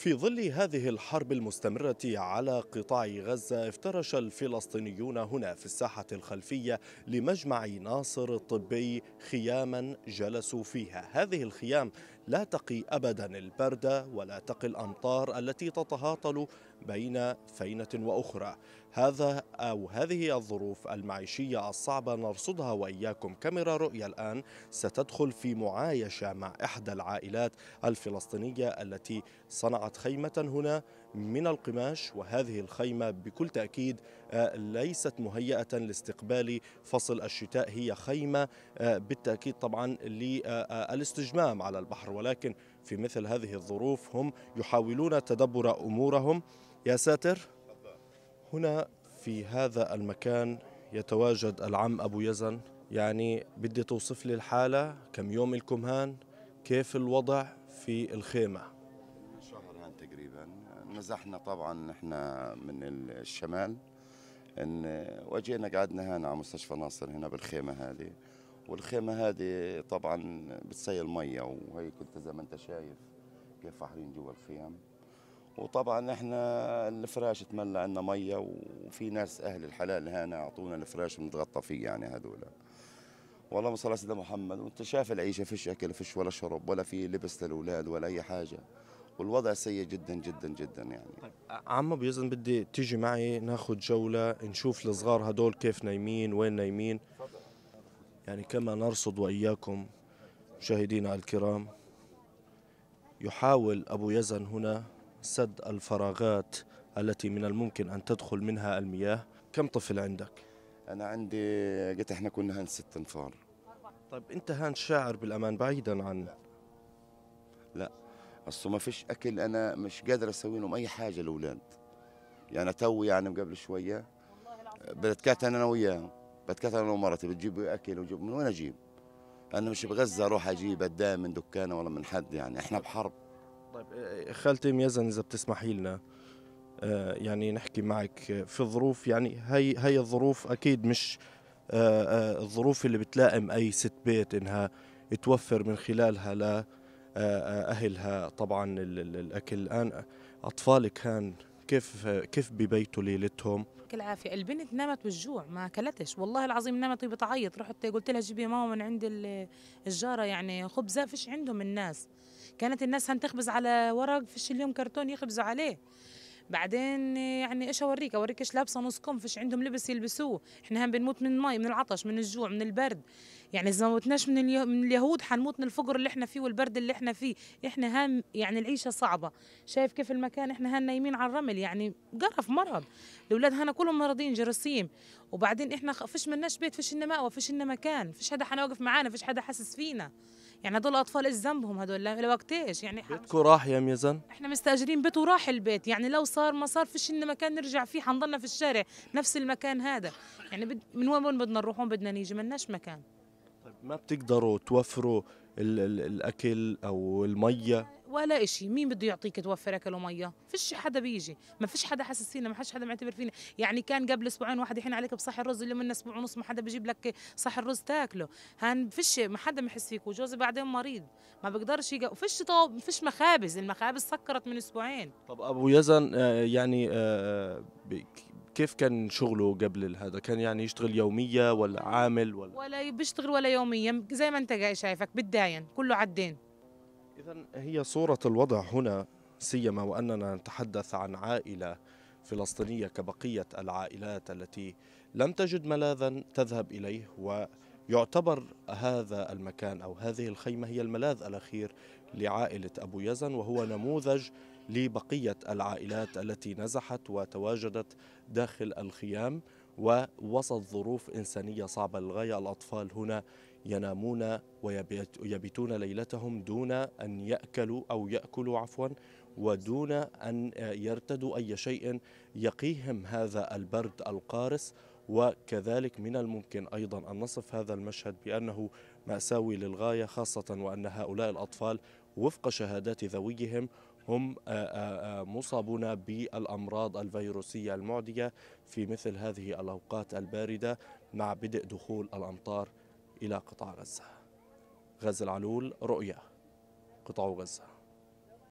في ظل هذه الحرب المستمرة على قطاع غزة افترش الفلسطينيون هنا في الساحة الخلفية لمجمع ناصر الطبي خياما جلسوا فيها هذه الخيام لا تقي أبدا البرد ولا تقي الأمطار التي تتهاطل بين فينة وأخرى هذا أو هذه الظروف المعيشية الصعبة نرصدها وإياكم كاميرا رؤيا الآن ستدخل في معايشة مع إحدى العائلات الفلسطينية التي صنعت خيمة هنا من القماش وهذه الخيمة بكل تأكيد آه، ليست مهيئة لاستقبال فصل الشتاء هي خيمة آه، بالتأكيد طبعا للاستجمام على البحر ولكن في مثل هذه الظروف هم يحاولون تدبر أمورهم يا ساتر هنا في هذا المكان يتواجد العم أبو يزن يعني بدي توصف لي الحالة كم يوم لكم هان كيف الوضع في الخيمة مزحنا طبعا احنا من الشمال ان واجينا قعدنا هنا على مستشفى ناصر هنا بالخيمه هذه والخيمه هذه طبعا بتسيل ميه وهي كنت زي ما انت شايف كيف فاحرين جوا الخيام وطبعا احنا الفراش تملى عنا ميه وفي ناس اهل الحلال هنا اعطونا الفراش ونتغطى فيه يعني هذول والله صل على سيدنا محمد وانت شايف العيشه فيش اكل فيش ولا شرب ولا في لبس للاولاد ولا اي حاجه والوضع سيء جدا جدا جدا يعني طيب عمو بيزن بدي تيجي معي ناخذ جوله نشوف الصغار هدول كيف نايمين وين نايمين يعني كما نرصد واياكم مشاهدينا الكرام يحاول ابو يزن هنا سد الفراغات التي من الممكن ان تدخل منها المياه كم طفل عندك انا عندي قلت احنا كنا هان ست انفار طيب انت هان شاعر بالامان بعيدا عن لا اصل ما فيش اكل انا مش قادر اسوي لهم اي حاجه الاولاد يعني تو يعني قبل شويه بتكاتل انا وياهم بتكاتل انا ومرتي بتجيب اكل وجيب من وين اجيب؟ انا مش بغزه اروح اجيب اداه من دكانه ولا من حد يعني احنا بحرب طيب آه، خالتي ميزن اذا بتسمحي لنا آه، يعني نحكي معك آه، في الظروف يعني هي هي الظروف اكيد مش الظروف اللي بتلائم اي ست بيت انها توفر من خلالها لا آه، آه، اهلها طبعا الاكل الان اطفالك كان كيف كيف ببيته ليلتهم يعطيك العافيه، البنت نامت بالجوع ما أكلتش والله العظيم نامت بتعيط رحت قلت لها جيبي ماما من عند الجارة يعني خبزة فيش عندهم الناس كانت الناس هنتخبز على ورق فيش اليوم كرتون يخبزوا عليه بعدين يعني ايش اوريك اوريك ايش لابسه نص كم فيش عندهم لبس يلبسوه احنا هم بنموت من المي من العطش من الجوع من البرد يعني اذا ما متناش من, من اليهود حنموت من الفقر اللي احنا فيه والبرد اللي احنا فيه احنا هم يعني العيشه صعبه شايف كيف المكان احنا هم نايمين على الرمل يعني قرف مرض الاولاد هنا كلهم مرضين جراثيم وبعدين احنا فيش مناش بيت فيش لنا مأوى فيش لنا مكان فيش حدا حنوقف معانا فيش حدا حاسس فينا يعني هدول الاطفال ايش ذنبهم هدول لوقت ايش يعني بيتكم راح يا ميزان احنا مستاجرين بيت وراح البيت يعني لو صار ما صار فيش لنا مكان نرجع فيه حنضلنا في الشارع نفس المكان هذا يعني بد من وين وين بدنا نروح وين بدنا نيجي ملناش مكان طيب ما بتقدروا توفروا الـ الـ الاكل او الميه ولا إشي مين بده يعطيك توفر اكل وميه فيش حدا بيجي ما فيش حدا حاسس فينا ما فيش حدا معتبر فينا يعني كان قبل اسبوعين واحد يحين عليك بصحن رز اللي من اسبوع ونص ما حدا بيجيب لك صحن رز تاكله هان فيش ما حدا محس فيك وجوزي بعدين مريض ما بقدرش يجي وفيش طو... فيش مخابز المخابز سكرت من اسبوعين طب ابو يزن آه، يعني آه، كيف كان شغله قبل هذا كان يعني يشتغل يوميه ولا عامل ولا ولا بيشتغل ولا يوميا زي ما انت شايفك بتداين كله عدين إذا هي صورة الوضع هنا سيما وأننا نتحدث عن عائلة فلسطينية كبقية العائلات التي لم تجد ملاذا تذهب إليه ويعتبر هذا المكان أو هذه الخيمة هي الملاذ الأخير لعائلة أبو يزن وهو نموذج لبقية العائلات التي نزحت وتواجدت داخل الخيام ووسط ظروف إنسانية صعبة للغاية الأطفال هنا ينامون ويبيتون ليلتهم دون أن يأكلوا أو يأكلوا عفوا ودون أن يرتدوا أي شيء يقيهم هذا البرد القارس وكذلك من الممكن أيضا أن نصف هذا المشهد بأنه مأساوي للغاية خاصة وأن هؤلاء الأطفال وفق شهادات ذويهم هم آه، آه، آه، مصابون بالأمراض الفيروسية المعدية في مثل هذه الأوقات الباردة مع بدء دخول الأمطار إلى قطاع غزة غاز العلول رؤية قطاع غزة